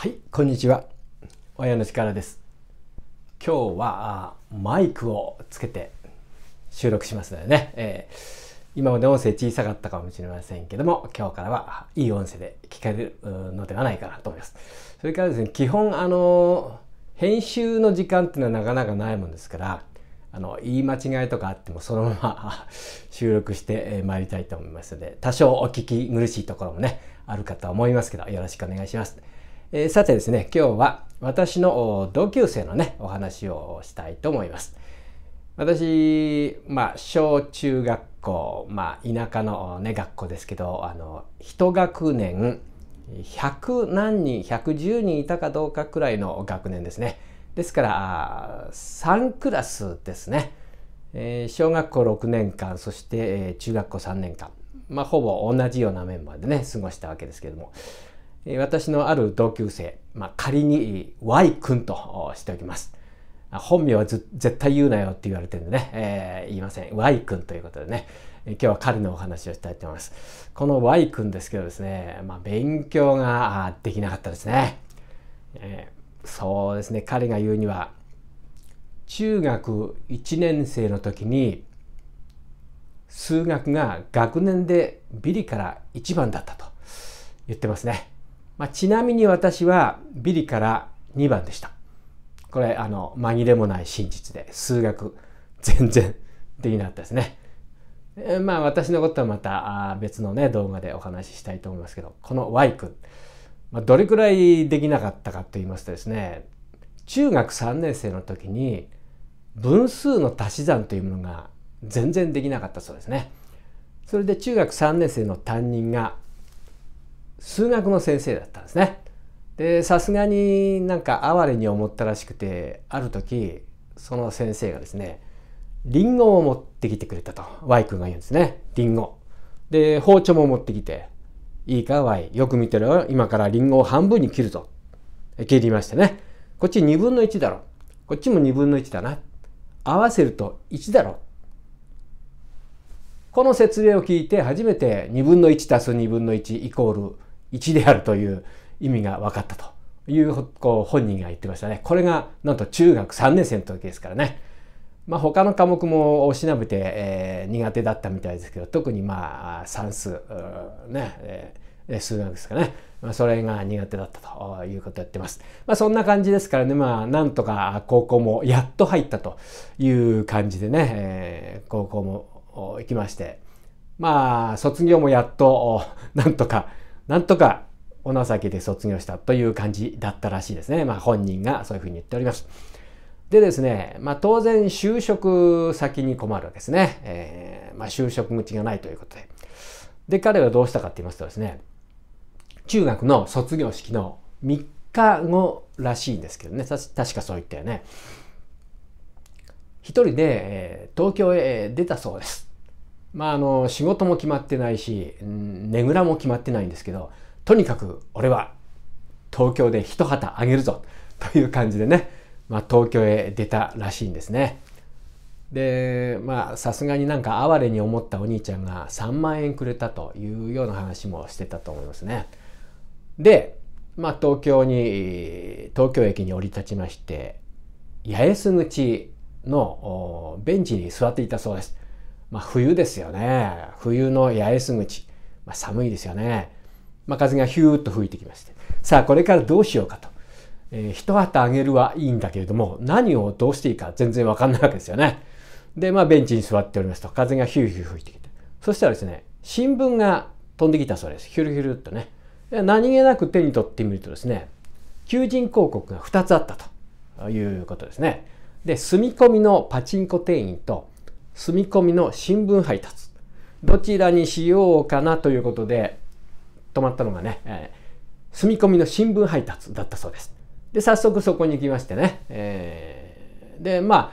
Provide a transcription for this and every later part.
はいこんにちは親の力です今日はマイクをつけて収録しますのでね、えー、今まで音声小さかったかもしれませんけども今日からはいい音声で聞かれるのではないかなと思いますそれからですね基本あの編集の時間っていうのはなかなかないもんですからあの言い間違いとかあってもそのまま収録してまいりたいと思いますので多少お聞き苦しいところもねあるかと思いますけどよろしくお願いします。えー、さてですね、今日は私の同級生のね、お話をしたいと思います。私、まあ、小中学校、まあ、田舎のね、学校ですけど、あの、一学年、100何人、110人いたかどうかくらいの学年ですね。ですから、3クラスですね。えー、小学校6年間、そして、えー、中学校3年間、まあ、ほぼ同じようなメンバーでね、過ごしたわけですけども。私のある同級生、まあ、仮に Y 君としておきます。本名は絶対言うなよって言われてるんでね、えー、言いません。Y 君ということでね、今日は彼のお話をしたいと思います。この Y 君ですけどですね、まあ、勉強ができなかったですね、えー、そうですね、彼が言うには、中学1年生の時に、数学が学年でビリから1番だったと言ってますね。まあ、ちなみに私はビリから2番でした。これ、あの、紛れもない真実で、数学、全然できなかったですね。えまあ、私のことはまた別のね、動画でお話ししたいと思いますけど、この Y 君、まあ、どれくらいできなかったかと言いますとですね、中学3年生の時に、分数の足し算というものが全然できなかったそうですね。それで中学3年生の担任が数学の先生だったんですね。でさすがになんか哀れに思ったらしくてある時その先生がですねリンゴを持ってきてくれたと Y 君が言うんですねリンゴで包丁も持ってきていいか Y よく見てろ今からリンゴを半分に切るぞ切りましてねこっち2分の1だろこっちも2分の1だな合わせると1だろこの説明を聞いて初めて2分の1足す2分の1イコール1であるという意味が分かったというこう本人が言ってましたね。これがなんと中学3年生の時ですからね。まあ、他の科目もしなべて、えー、苦手だったみたいですけど特にまあ算数、ね、えー、数学ですかね、まあ、それが苦手だったということを言ってます。まあ、そんな感じですからね、まあ、なんとか高校もやっと入ったという感じでね、えー、高校も行きまして。まあ、卒業もやっと、なんとかなんとかお情けで卒業したという感じだったらしいですね。まあ本人がそういうふうに言っております。でですね、まあ当然就職先に困るわけですね。えー、まあ就職口がないということで。で、彼はどうしたかって言いますとですね、中学の卒業式の3日後らしいんですけどね、確かそう言ったよね。一人で、え東京へ出たそうです。まあ、あの仕事も決まってないし、うん、ねぐらも決まってないんですけどとにかく俺は東京で一旗あげるぞという感じでね、まあ、東京へ出たらしいんですね。でまあさすがになんか哀れに思ったお兄ちゃんが3万円くれたというような話もしてたと思いますね。で、まあ、東京に東京駅に降り立ちまして八重洲口のベンチに座っていたそうです。まあ、冬ですよね。冬の八重洲口。まあ、寒いですよね。まあ、風がヒューッと吹いてきまして。さあ、これからどうしようかと。えー、一旗あげるはいいんだけれども、何をどうしていいか全然わかんないわけですよね。で、まあ、ベンチに座っておりますと、風がヒューヒュー吹いてきて。そしたらですね、新聞が飛んできたそうです。ヒュルヒュルっとね。何気なく手に取ってみるとですね、求人広告が2つあったということですね。で、住み込みのパチンコ店員と、住み込みの新聞配達どちらにしようかなということで泊まったのがね、えー、住み込みの新聞配達だったそうですで早速そこに行きましてね、えー、でまあ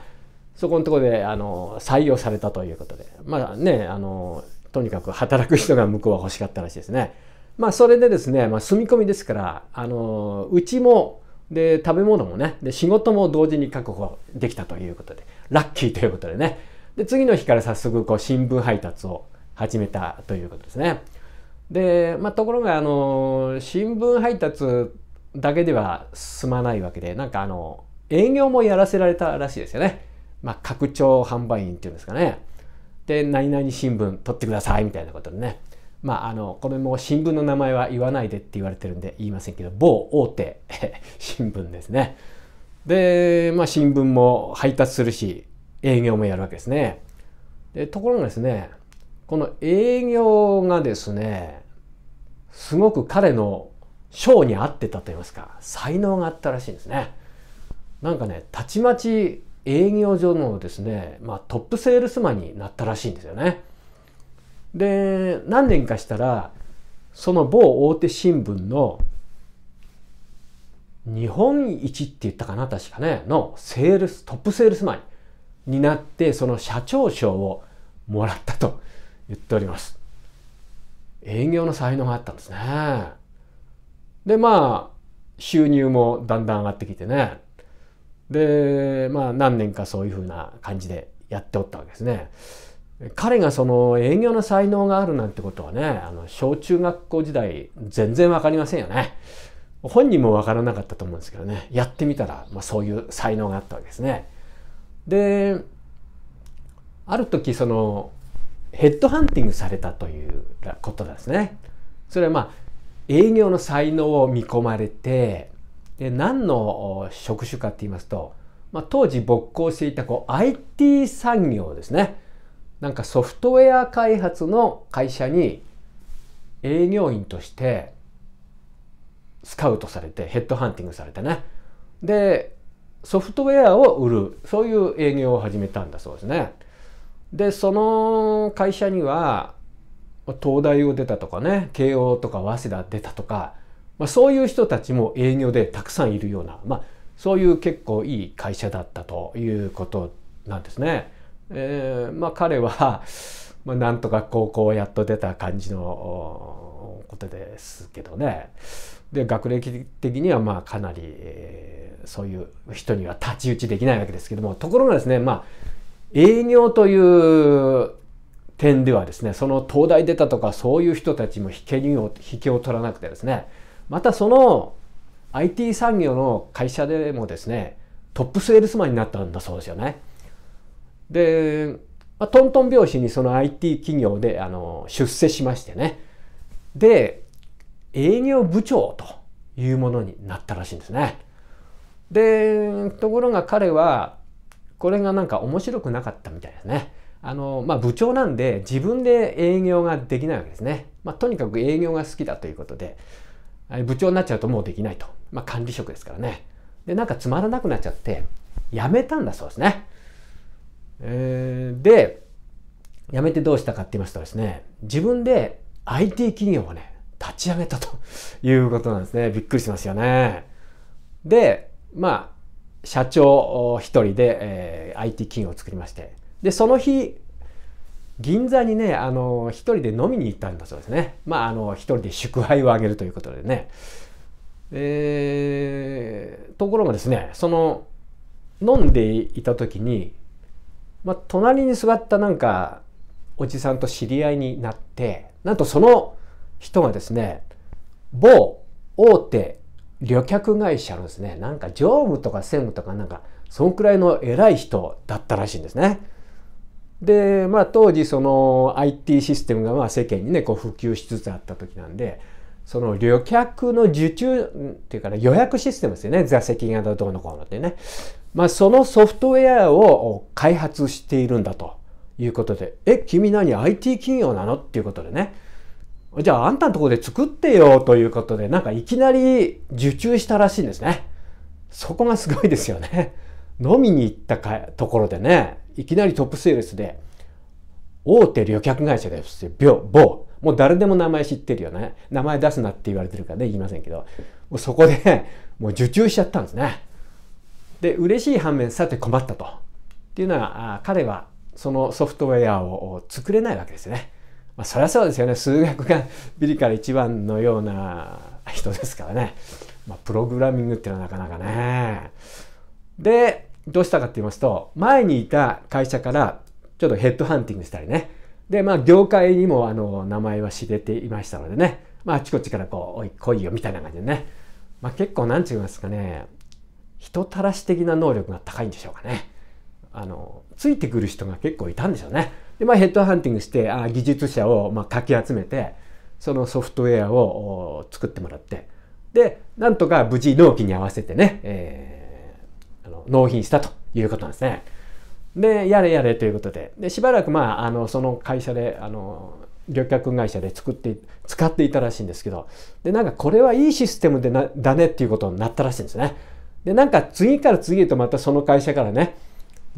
そこのとこであの採用されたということでまあねあのとにかく働く人が向こうは欲しかったらしいですねまあそれでですね、まあ、住み込みですからあのうちもで食べ物もねで仕事も同時に確保できたということでラッキーということでねで、次の日から早速、こう、新聞配達を始めたということですね。で、まあ、ところが、あの、新聞配達だけでは済まないわけで、なんか、あの、営業もやらせられたらしいですよね。まあ、拡張販売員っていうんですかね。で、何々新聞取ってくださいみたいなことでね。まあ、あの、これも新聞の名前は言わないでって言われてるんで言いませんけど、某大手 新聞ですね。で、まあ、新聞も配達するし、営業もやるわけですね。でところがですねこの営業がですねすごく彼の賞に合ってたと言いますか才能があったらしいんですね。なんかねたちまち営業所のですね、まあ、トップセールスマンになったらしいんですよね。で何年かしたらその某大手新聞の日本一って言ったかな確かねのセールストップセールスマンにになってその社長賞をもらったと言っております営業の才能があったんですねでまあ収入もだんだん上がってきてねでまあ何年かそういうふうな感じでやっておったわけですね彼がその営業の才能があるなんてことはねあの小中学校時代全然わかりませんよね本人もわからなかったと思うんですけどねやってみたら、まあ、そういう才能があったわけですねである時そのヘッドハンティングされたということですね。それはまあ営業の才能を見込まれてで何の職種かって言いますと、まあ、当時勃興していたこう IT 産業ですねなんかソフトウェア開発の会社に営業員としてスカウトされてヘッドハンティングされてねでソフトウェアを売るそういう営業を始めたんだそうですね。でその会社には東大を出たとかね慶応とか早稲田出たとか、まあ、そういう人たちも営業でたくさんいるような、まあ、そういう結構いい会社だったということなんですね。えー、まあ彼は、まあ、なんとか高校をやっと出た感じのことですけどね。で学歴的にはまあかなり、えー、そういう人には太刀打ちできないわけですけどもところがですねまあ営業という点ではですねその東大出たとかそういう人たちも引けを引けを取らなくてですねまたその IT 産業の会社でもですねトップセールスマンになったんだそうですよね。で、まあ、トントン拍子にその IT 企業であの出世しましてねで営業部長というものになったらしいんですね。で、ところが彼は、これがなんか面白くなかったみたいですね。あの、まあ、部長なんで自分で営業ができないわけですね。まあ、とにかく営業が好きだということで、部長になっちゃうともうできないと。まあ、管理職ですからね。で、なんかつまらなくなっちゃって、辞めたんだそうですね。えー、で、辞めてどうしたかって言いますとですね、自分で IT 企業をね、立ち上げたということなんですね。びっくりしますよね。で、まあ、社長一人で、えー、IT 企業を作りまして、で、その日、銀座にね、あの、一人で飲みに行ったんだそうですね。まあ、あの、一人で祝杯をあげるということでね。えー、ところがですね、その、飲んでいた時に、まあ、隣に座ったなんか、おじさんと知り合いになって、なんとその人がですね某大手旅客会社のですねなんか常務とか専務とかなんかそんくらいの偉い人だったらしいんですね。でまあ当時その IT システムがまあ世間にねこう普及しつつあった時なんでその旅客の受注っていうか、予約システムですよね座席がどうのこうのってね、まあ、そのソフトウェアを開発しているんだということでえ君何 IT 企業なのっていうことでねじゃああんたのとこで作ってよということで、なんかいきなり受注したらしいんですね。そこがすごいですよね。飲みに行ったかところでね、いきなりトップセールスで、大手旅客会社ですよ。ー。もう誰でも名前知ってるよね。名前出すなって言われてるからね、言いませんけど。もうそこで、もう受注しちゃったんですね。で、嬉しい反面、さて困ったと。っていうのは、彼はそのソフトウェアを作れないわけですよね。まあ、そりゃそうですよね数学が ビリから一番のような人ですからね、まあ、プログラミングっていうのはなかなかねでどうしたかって言いますと前にいた会社からちょっとヘッドハンティングしたりねでまあ業界にもあの名前は知れていましたのでね、まあ、あちこちからこう「おい来いよ」みたいな感じでね、まあ、結構何て言いますかね人たらし的な能力が高いんでしょうかねあのついてくる人が結構いたんでしょうね。で、まあ、ヘッドハンティングしてあ技術者をまあかき集めてそのソフトウェアを作ってもらってでなんとか無事納期に合わせてね、えー、あの納品したということなんですね。でやれやれということででしばらく、まあ、あのその会社であの旅客会社で作って使っていたらしいんですけどでなんかこれはいいシステムでなだねっていうことになったらしいんですね。でなんか次から次へとまたその会社からね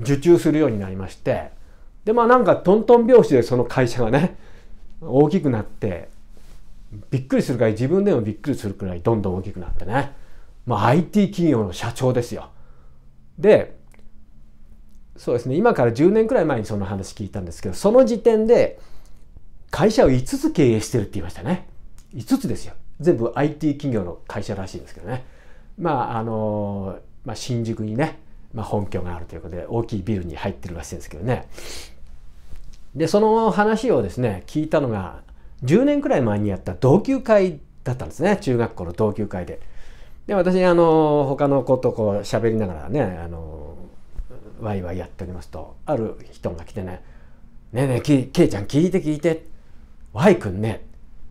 受注するようになりましてでまあなんかトントン拍子でその会社がね大きくなってびっくりするくらい自分でもびっくりするくらいどんどん大きくなってね、まあ、IT 企業の社長ですよ。でそうですね今から10年くらい前にその話聞いたんですけどその時点で会社を5つ経営してるって言いましたね5つですよ全部 IT 企業の会社らしいんですけどねまああの、まあ、新宿にね、まあ、本拠があるということで大きいビルに入ってるらしいんですけどねでその話をですね聞いたのが10年くらい前にやった同級会だったんですね中学校の同級会で。で私あの他の子とこう喋りながらねあのワイワイやっておりますとある人が来てね「ねえねえけいちゃん聞いて聞いて Y 君ね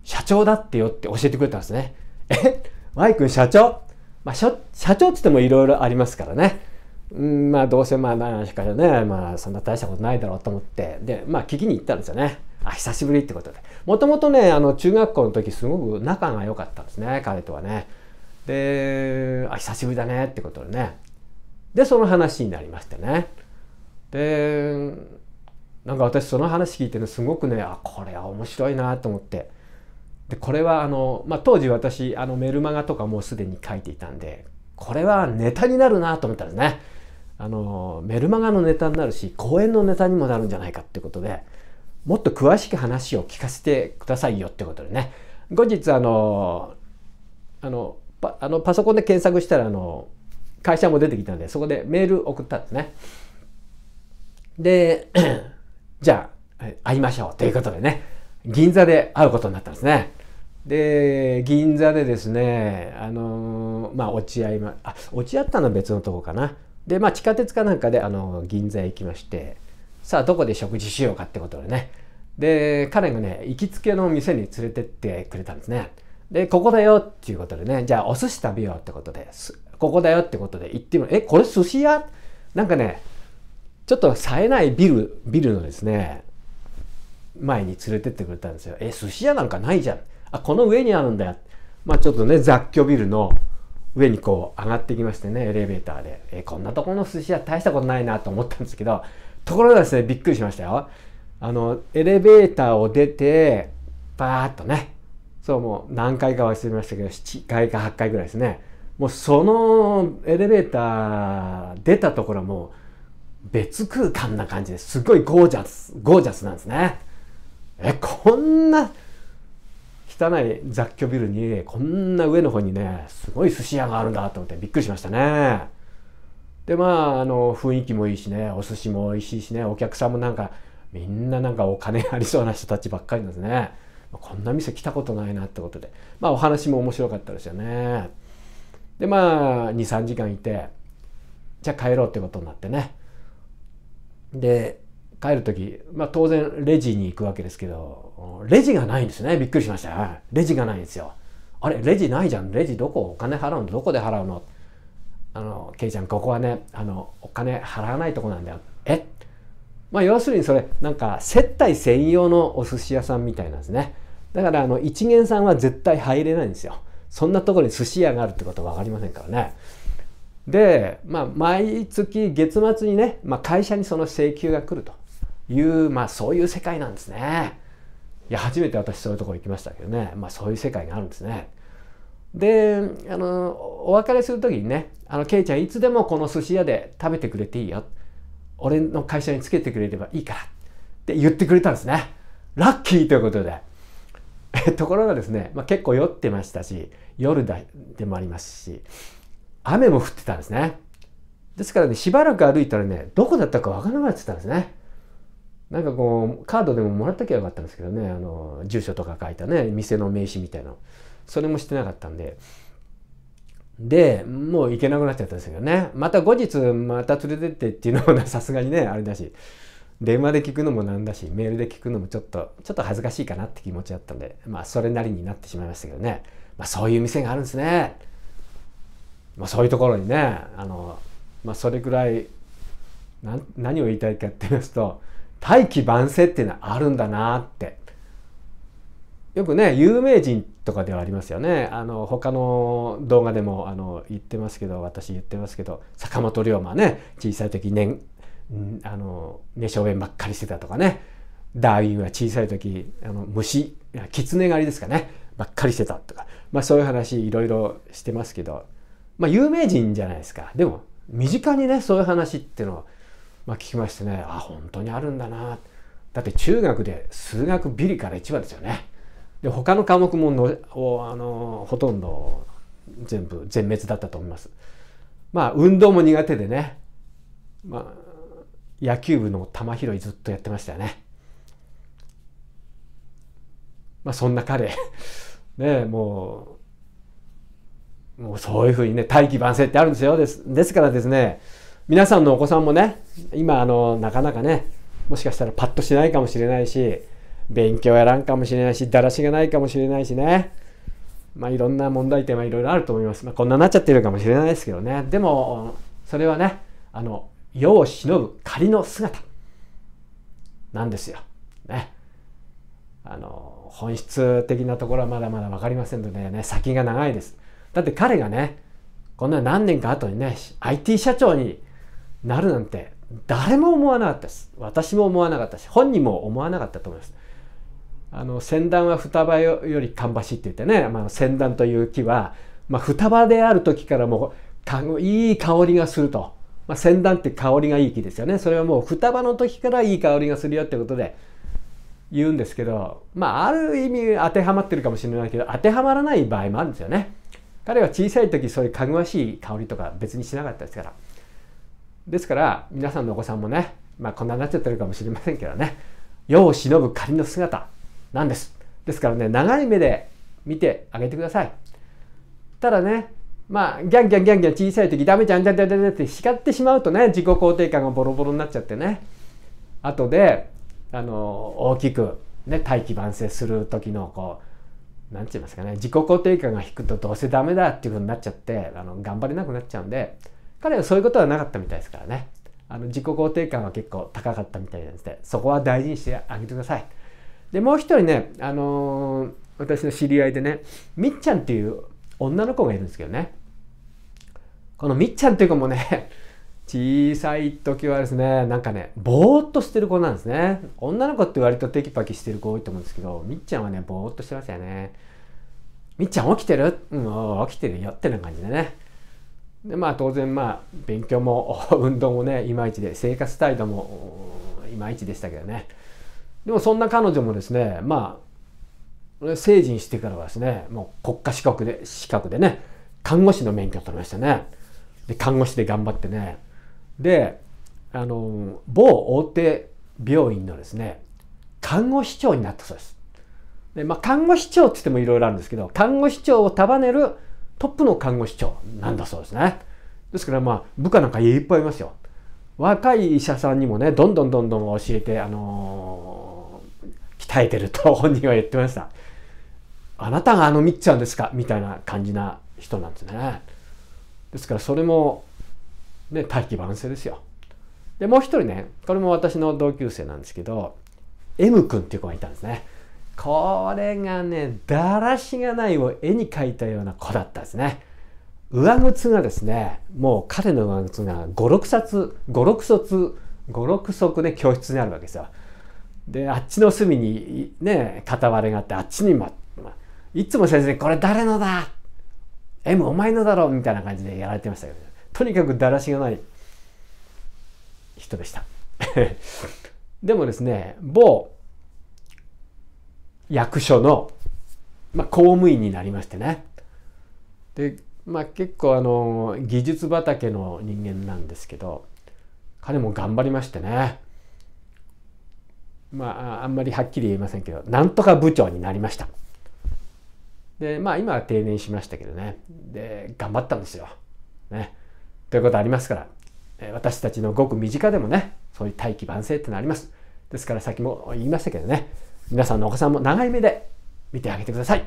社長だってよ」って教えてくれたんですね。え Y 君社長、まあ、社長っつってもいろいろありますからね。うんまあどうせまあ何しかじゃねまあそんな大したことないだろうと思ってでまあ聞きに行ったんですよねあ久しぶりってことでもともとねあの中学校の時すごく仲が良かったんですね彼とはねであ久しぶりだねってことでねでその話になりましてねでなんか私その話聞いてねすごくねあこれは面白いなと思ってでこれはあの、まあ、当時私あのメルマガとかもうすでに書いていたんでこれはネタになるなと思ったんですね。あのメルマガのネタになるし講演のネタにもなるんじゃないかってことでもっと詳しく話を聞かせてくださいよってことでね後日あのあのパあのパソコンで検索したらあの会社も出てきたんでそこでメール送ったんですねで じゃあ会いましょうということでね銀座で会うことになったんですねで銀座でですねあのまあ落ち合いまあ落ち合ったのは別のとこかなで、まあ、地下鉄かなんかであの銀座へ行きましてさあどこで食事しようかってことでねで彼がね行きつけの店に連れてってくれたんですねでここだよっていうことでねじゃあお寿司食べようってことでここだよってことで行ってみるえこれ寿司屋なんかねちょっと冴えないビルビルのですね前に連れてってくれたんですよえ寿司屋なんかないじゃんあこの上にあるんだよまあちょっとね雑居ビルの上にこう上がってきましてねエレベーターで、えー、こんなところの寿司屋大したことないなと思ったんですけどところがですねびっくりしましたよあのエレベーターを出てバーッとねそうもう何回か忘れましたけど7回か8回ぐらいですねもうそのエレベーター出たところも別空間な感じですすごいゴージャスゴージャスなんですねえこんな汚い雑居ビルにこんな上の方にねすごい寿司屋があるんだと思ってびっくりしましたねでまああの雰囲気もいいしねお寿司も美味しいしねお客さんもなんかみんななんかお金ありそうな人たちばっかりなんですねこんな店来たことないなってことでまあお話も面白かったですよねでまあ23時間いてじゃあ帰ろうってことになってねで帰る時、まあ、当然レジに行くわけですけどレジがないんですねびっくりしましたレジがないんですよあれレジないじゃんレジどこお金払うのどこで払うのあのケイちゃんここはねあのお金払わないとこなんだよえまあ要するにそれなんか接待専用のお寿司屋さんみたいなんですねだからあの一元さんは絶対入れないんですよそんなところに寿司屋があるってことは分かりませんからねで、まあ、毎月月末にね、まあ、会社にその請求が来るという、まあそういう世界なんですね。いや、初めて私そういうとこ行きましたけどね。まあそういう世界があるんですね。で、あの、お別れする時にね、あの、ケイちゃんいつでもこの寿司屋で食べてくれていいよ。俺の会社につけてくれればいいから。って言ってくれたんですね。ラッキーということで。ところがですね、まあ、結構酔ってましたし、夜だでもありますし、雨も降ってたんですね。ですからね、しばらく歩いたらね、どこだったかわからなくなってたんですね。なんかこうカードでももらっときゃよかったんですけどねあの住所とか書いたね店の名刺みたいなそれもしてなかったんででもう行けなくなっちゃったんですけどねまた後日また連れてってっていうのも さすがにねあれだし電話で聞くのもなんだしメールで聞くのもちょっとちょっと恥ずかしいかなって気持ちだったんでまあそれなりになってしまいましたけどね、まあ、そういう店があるんですね、まあ、そういうところにねあの、まあ、それくらい何を言いたいかって言いますと大器晩成っていうのはあるんだなってよくね有名人とかではありますよねあの他の動画でもあの言ってますけど私言ってますけど坂本龍馬ね小さい時年あの寝小便ばっかりしてたとかねダーウィンは小さい時あの虫キツネ狩りですかねばっかりしてたとか、まあ、そういう話いろいろしてますけど、まあ、有名人じゃないですかでも身近にねそういう話っていうのはまあ、聞きましてねあ本当にあるんだなだって中学で数学ビリから一話ですよねで他の科目ものあのほとんど全部全滅だったと思いますまあ運動も苦手でね、まあ、野球部の球拾いずっとやってましたよねまあそんな彼 ねもうもうそういうふうにね大器晩成ってあるんですよですですからですね皆さんのお子さんもね今あのなかなかねもしかしたらパッとしないかもしれないし勉強やらんかもしれないしだらしがないかもしれないしねまあいろんな問題点はいろいろあると思います、まあ、こんななっちゃってるかもしれないですけどねでもそれはねあの世を忍ぶ仮の姿なんですよ。ね。あの本質的なところはまだまだ分かりませんのでね先が長いです。だって彼がねこんな何年か後にね IT 社長になるなんて誰も思わなかったです私も思わなかったし本人も思わなかったと思いますあの先端は双葉より芳しいって言ってね、まあ、先端という木は、まあ、双葉である時からもういい香りがすると、まあ、先端って香りがいい木ですよねそれはもう双葉の時からいい香りがするよってことで言うんですけどまあある意味当てはまってるかもしれないけど当てはまらない場合もあるんですよね彼は小さい時そういうかぐわしい香りとか別にしなかったですから。ですから皆さんのお子さんもね、まあ、こんなになっちゃってるかもしれませんけどね世を忍ぶ仮の姿なんですですからね長い目で見てあげてくださいただねまあギャンギャンギャンギャン小さい時ダメじゃんじゃんじゃんじゃんって叱ってしまうとね自己肯定感がボロボロになっちゃってね後であの大きくね大器晩成する時のこう何て言いますかね自己肯定感が低くとどうせダメだっていうふうになっちゃってあの頑張れなくなっちゃうんで彼はそういうことはなかったみたいですからねあの自己肯定感は結構高かったみたいなのでそこは大事にしてあげてくださいでもう一人ね、あのー、私の知り合いでねみっちゃんっていう女の子がいるんですけどねこのみっちゃんっていう子もね 小さい時はですねなんかねぼーっとしてる子なんですね女の子って割とテキパキしてる子多いと思うんですけどみっちゃんはねぼーっとしてましたよねみっちゃん起きてるうん起きてるよってな感じでねでまあ当然まあ勉強も 運動もねいまいちで生活態度もいまいちでしたけどねでもそんな彼女もですねまあ成人してからはですねもう国家資格で資格でね看護師の免許を取りましたねで看護師で頑張ってねであの某大手病院のですね看護師長になったそうですで、まあ、看護師長って言ってもいろいろあるんですけど看護師長を束ねるトップの看護師長なんだそうですね。ですからまあ部下なんかいっぱいいますよ。若い医者さんにもね、どんどんどんどん教えて、あのー、鍛えてると本人は言ってました。あなたがあのみっちゃんですかみたいな感じな人なんですね。ですからそれも、ね、大器晩成ですよ。で、もう一人ね、これも私の同級生なんですけど、M 君っていう子がいたんですね。これがね、だらしがないを絵に描いたような子だったですね。上靴がですね、もう彼の上靴が5、6冊、5、6卒、5、6足で教室にあるわけですよ。で、あっちの隅にね、片割れがあって、あっちにま、まいつも先生これ誰のだ M お前のだろみたいな感じでやられてましたけど、とにかくだらしがない人でした。でもですね、某役所の、まあ、公務員になりましてね。で、まあ、結構あの技術畑の人間なんですけど彼も頑張りましてね。まあ、あんまりはっきり言えませんけど、なんとか部長になりました。で、まあ今は定年しましたけどね。で、頑張ったんですよ。ね。ということありますから、え私たちのごく身近でもね、そういう大器晩成ってのあります。ですからさっきも言いましたけどね、皆さんのお子さんも長い目で見てあげてください。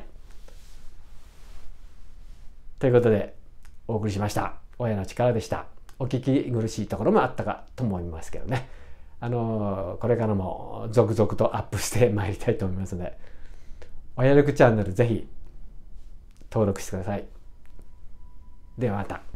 ということで、お送りしました。親の力でした。お聞き苦しいところもあったかと思いますけどね。あのこれからも続々とアップしてまいりたいと思いますので、親力チャンネルぜひ登録してください。ではまた。